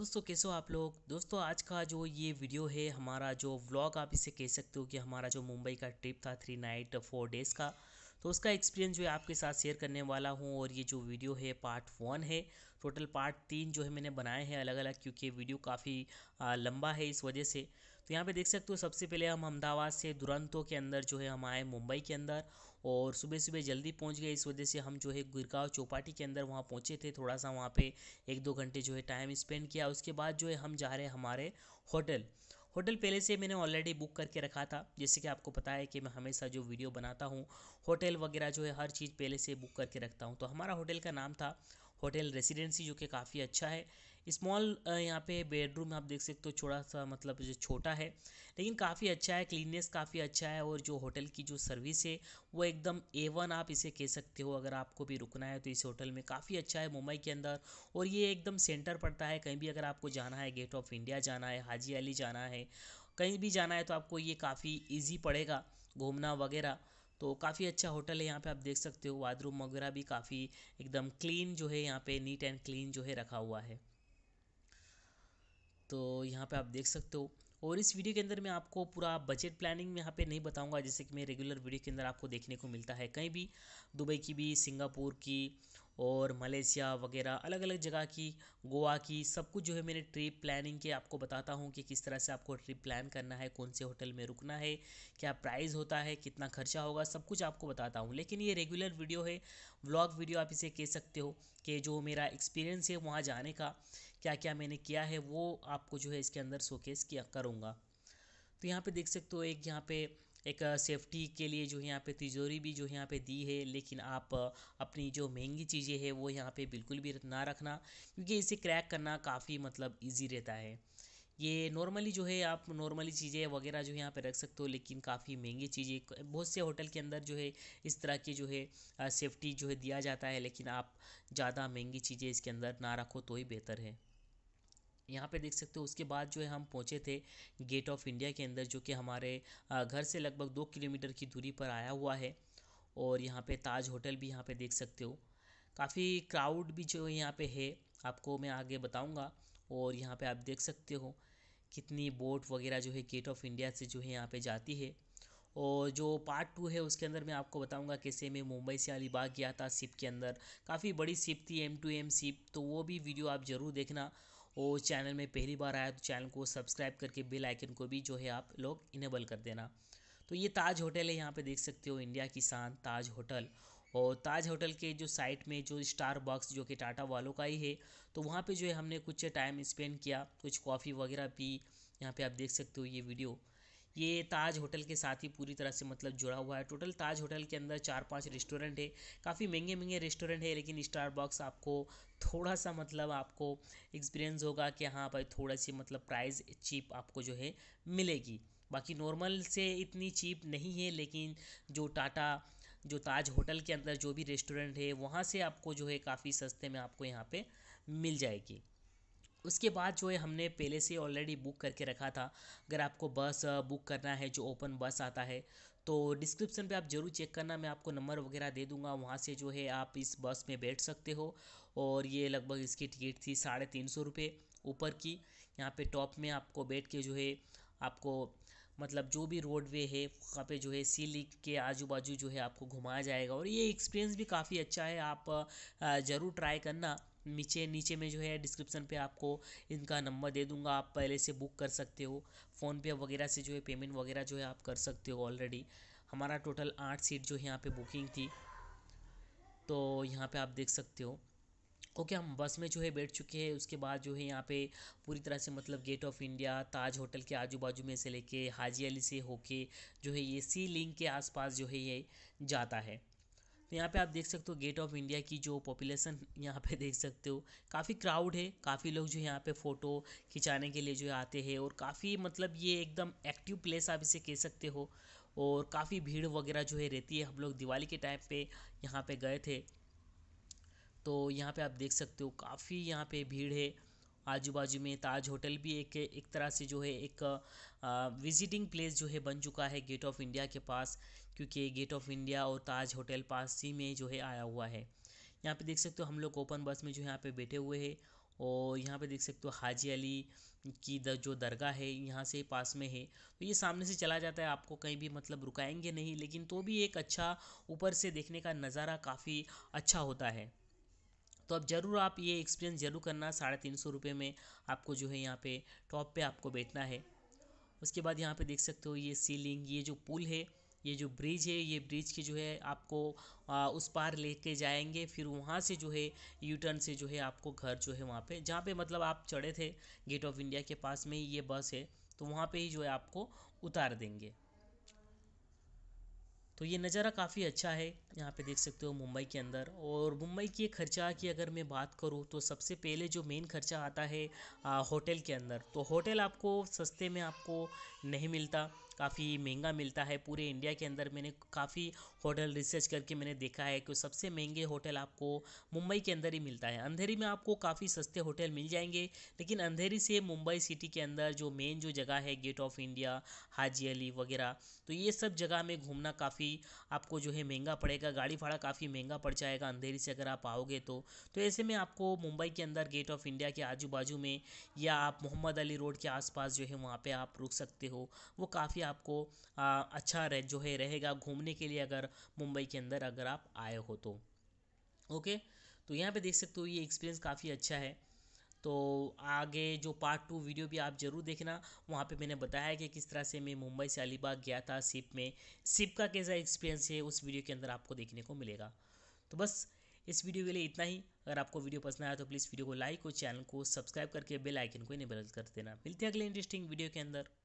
दोस्तों कैसे हो आप लोग दोस्तों आज का जो ये वीडियो है हमारा जो व्लॉग आप इसे कह सकते हो कि हमारा जो मुंबई का ट्रिप था थ्री नाइट फोर डेज़ का तो उसका एक्सपीरियंस जो है आपके साथ शेयर करने वाला हूँ और ये जो वीडियो है पार्ट वन है टोटल पार्ट तीन जो है मैंने बनाए हैं अलग अलग क्योंकि वीडियो काफ़ी लंबा है इस वजह से तो यहाँ पे देख सकते हो सबसे पहले हम अहमदाबाद से दुरंतों के अंदर जो है हम आए मुंबई के अंदर और सुबह सुबह जल्दी पहुँच गए इस वजह से हम जो है गिरगांव चौपाटी के अंदर वहाँ पहुँचे थे थोड़ा सा वहाँ पर एक दो घंटे जो है टाइम स्पेंड किया उसके बाद जो है हम जा रहे हैं हमारे होटल होटल पहले से मैंने ऑलरेडी बुक करके रखा था जैसे कि आपको पता है कि मैं हमेशा जो वीडियो बनाता हूँ होटल वगैरह जो है हर चीज़ पहले से बुक करके रखता हूँ तो हमारा होटल का नाम था होटल रेसिडेंसी जो कि काफ़ी अच्छा है स्मॉल uh, यहाँ पे बेडरूम आप देख सकते हो छोटा सा मतलब जो छोटा है लेकिन काफ़ी अच्छा है क्लीननेस काफ़ी अच्छा है और जो होटल की जो सर्विस है वो एकदम ए वन आप इसे कह सकते हो अगर आपको भी रुकना है तो इस होटल में काफ़ी अच्छा है मुंबई के अंदर और ये एकदम सेंटर पड़ता है कहीं भी अगर आपको जाना है गेट ऑफ इंडिया जाना है हाजी अली जाना है कहीं भी जाना है तो आपको ये काफ़ी ईजी पड़ेगा घूमना वगैरह तो काफ़ी अच्छा होटल है यहाँ पे आप देख सकते हो बाथरूम वगैरह भी काफ़ी एकदम क्लीन जो है यहाँ पे नीट एंड क्लीन जो है रखा हुआ है तो यहाँ पे आप देख सकते हो और इस वीडियो के अंदर मैं आपको पूरा बजट प्लानिंग यहाँ पे नहीं बताऊंगा जैसे कि मैं रेगुलर वीडियो के अंदर आपको देखने को मिलता है कहीं भी दुबई की भी सिंगापुर की और मलेशिया वगैरह अलग अलग जगह की गोवा की सब कुछ जो है मैंने ट्रिप प्लानिंग के आपको बताता हूँ कि किस तरह से आपको ट्रिप प्लान करना है कौन से होटल में रुकना है क्या प्राइस होता है कितना खर्चा होगा सब कुछ आपको बताता हूँ लेकिन ये रेगुलर वीडियो है व्लॉग वीडियो आप इसे कह सकते हो कि जो मेरा एक्सपीरियंस है वहाँ जाने का क्या क्या मैंने किया है वो आपको जो है इसके अंदर शोकेस किया करूँगा तो यहाँ पे देख सकते हो एक यहाँ पे एक सेफ्टी के लिए जो है यहाँ पे तिजोरी भी जो है यहाँ पे दी है लेकिन आप अपनी जो महंगी चीज़ें हैं वो यहाँ पे बिल्कुल भी ना रखना क्योंकि इसे क्रैक करना काफ़ी मतलब इजी रहता है ये नॉर्मली जो है आप नॉर्मली चीज़ें वगैरह जो है यहाँ पे रख सकते हो लेकिन काफ़ी महंगी चीज़ें बहुत से होटल के अंदर जो है इस तरह की जो है सेफ्टी जो है दिया जाता है लेकिन आप ज़्यादा महंगी चीज़ें इसके अंदर ना रखो तो ही बेहतर है यहाँ पे देख सकते हो उसके बाद जो है हम पहुँचे थे गेट ऑफ इंडिया के अंदर जो कि हमारे घर से लगभग दो किलोमीटर की दूरी पर आया हुआ है और यहाँ पे ताज होटल भी यहाँ पे देख सकते हो काफ़ी क्राउड भी जो यहाँ पे है आपको मैं आगे बताऊँगा और यहाँ पर आप देख सकते हो कितनी बोट वगैरह जो है गेट ऑफ इंडिया से जो है यहाँ पर जाती है और जो पार्ट टू है उसके अंदर मैं आपको बताऊंगा कैसे मैं मुंबई से अलीबाग गया था सिप के अंदर काफ़ी बड़ी सिप थी एम टू एम सिप तो वो भी वीडियो आप ज़रूर देखना और चैनल में पहली बार आया तो चैनल को सब्सक्राइब करके बेल आइकन को भी जो है आप लोग इनेबल कर देना तो ये ताज होटल है यहाँ पे देख सकते हो इंडिया किसान ताज होटल और ताज होटल के जो साइट में जो स्टार बॉक्स जो कि टाटा वालों का ही है तो वहाँ पे जो है हमने कुछ टाइम स्पेंड किया कुछ कॉफ़ी वगैरह पी यहाँ पे आप देख सकते हो ये वीडियो ये ताज होटल के साथ ही पूरी तरह से मतलब जुड़ा हुआ है टोटल ताज होटल के अंदर चार पाँच रेस्टोरेंट है काफ़ी महंगे महंगे रेस्टोरेंट है लेकिन बॉक्स आपको थोड़ा सा मतलब आपको एक्सपीरियंस होगा कि हाँ भाई थोड़ा सी मतलब प्राइस चीप आपको जो है मिलेगी बाकी नॉर्मल से इतनी चीप नहीं है लेकिन जो टाटा जो ताज होटल के अंदर जो भी रेस्टोरेंट है वहाँ से आपको जो है काफ़ी सस्ते में आपको यहाँ पे मिल जाएगी उसके बाद जो है हमने पहले से ऑलरेडी बुक करके रखा था अगर आपको बस बुक uh, करना है जो ओपन बस आता है तो डिस्क्रिप्शन पे आप ज़रूर चेक करना मैं आपको नंबर वगैरह दे दूंगा वहाँ से जो है आप इस बस में बैठ सकते हो और ये लगभग इसकी टिकट थी साढ़े तीन सौ रुपये ऊपर की यहाँ पे टॉप में आपको बैठ के जो है आपको मतलब जो भी रोडवे है वहाँ पे जो है सी लिख के आजू बाजू जो है आपको घुमाया जाएगा और ये एक्सपीरियंस भी काफ़ी अच्छा है आप uh, ज़रूर ट्राई करना नीचे नीचे में जो है डिस्क्रिप्सन पे आपको इनका नंबर दे दूंगा आप पहले से बुक कर सकते हो फ़ोनपे वगैरह से जो है पेमेंट वगैरह जो है आप कर सकते हो ऑलरेडी हमारा टोटल आठ सीट जो है यहाँ पे बुकिंग थी तो यहाँ पे आप देख सकते हो ओके हम बस में जो है बैठ चुके हैं उसके बाद जो है यहाँ पे पूरी तरह से मतलब gate of India Taj hotel के आजू बाजू में से लेके हाजी अली से होके जो है ये सी लिंक के आसपास जो है ये जाता है तो यहाँ पे आप देख सकते हो गेट ऑफ इंडिया की जो पॉपुलेशन यहाँ पे देख सकते हो काफ़ी क्राउड है काफ़ी लोग जो यहाँ पे फ़ोटो खिंचाने के लिए जो आते हैं और काफ़ी मतलब ये एकदम एक्टिव प्लेस आप इसे कह सकते हो और काफ़ी भीड़ वगैरह जो है रहती है हम लोग दिवाली के टाइम पर यहाँ पर गए थे तो यहाँ पर आप देख सकते हो काफ़ी यहाँ पर भीड़ है आजू बाजू में ताज होटल भी एक एक तरह से जो है एक विजिटिंग प्लेस जो है बन चुका है गेट ऑफ इंडिया के पास क्योंकि गेट ऑफ इंडिया और ताज होटल पास ही में जो है आया हुआ है यहाँ पे देख सकते हो हम लोग ओपन बस में जो यहाँ पे बैठे हुए हैं और यहाँ पे देख सकते हो हाजी अली की द जो दरगाह है यहाँ से पास में है तो ये सामने से चला जाता है आपको कहीं भी मतलब रुकाएंगे नहीं लेकिन तो भी एक अच्छा ऊपर से देखने का नज़ारा काफ़ी अच्छा होता है तो अब ज़रूर आप ये एक्सपीरियंस ज़रूर करना साढ़े तीन सौ रुपये में आपको जो है यहाँ पे टॉप पे आपको बैठना है उसके बाद यहाँ पे देख सकते हो ये सीलिंग ये जो पुल है ये जो ब्रिज है ये ब्रिज की जो है आपको आ, उस पार लेके जाएंगे फिर वहाँ से जो है यू टर्न से जो है आपको घर जो है वहाँ पर जहाँ पर मतलब आप चढ़े थे गेट ऑफ इंडिया के पास में ही ये बस है तो वहाँ पर ही जो है आपको उतार देंगे तो ये नज़ारा काफ़ी अच्छा है यहाँ पे देख सकते हो मुंबई के अंदर और मुंबई के खर्चा की अगर मैं बात करूँ तो सबसे पहले जो मेन खर्चा आता है आ, होटल के अंदर तो होटल आपको सस्ते में आपको नहीं मिलता काफ़ी महंगा मिलता है पूरे इंडिया के अंदर मैंने काफ़ी होटल रिसर्च करके मैंने देखा है कि सबसे महंगे होटल आपको मुंबई के अंदर ही मिलता है अंधेरी में आपको काफ़ी सस्ते होटल मिल जाएंगे लेकिन अंधेरी से मुंबई सिटी के अंदर जो मेन जो जगह है gate of India Haji Ali वगैरह तो ये सब जगह में घूमना काफ़ी आपको जो है महंगा पड़ेगा गाड़ी भाड़ा काफ़ी महंगा पड़ जाएगा अंधेरी से अगर आप आओगे तो तो ऐसे में आपको मुंबई के अंदर गेट ऑफ इंडिया के आजू बाजू में या आप मोहम्मद अली रोड के आसपास जो है वहाँ पर आप रुक सकते हो वो काफ़ी आपको अच्छा रह जो है रहेगा घूमने के लिए अगर मुंबई के अंदर अगर आप आए हो तो ओके तो यहाँ पे देख सकते हो ये एक्सपीरियंस काफ़ी अच्छा है तो आगे जो पार्ट टू वीडियो भी आप ज़रूर देखना वहाँ पे मैंने बताया कि किस तरह से मैं मुंबई से अलीबाग गया था सिप में सिप का कैसा एक्सपीरियंस है उस वीडियो के अंदर आपको देखने को मिलेगा तो बस इस वीडियो के लिए इतना ही अगर आपको वीडियो पसंद आया तो प्लीज़ वीडियो को लाइक और चैनल को सब्सक्राइब करके बेल आइकन को इनेबल कर देना मिलते हैं अगले इंटरेस्टिंग वीडियो के अंदर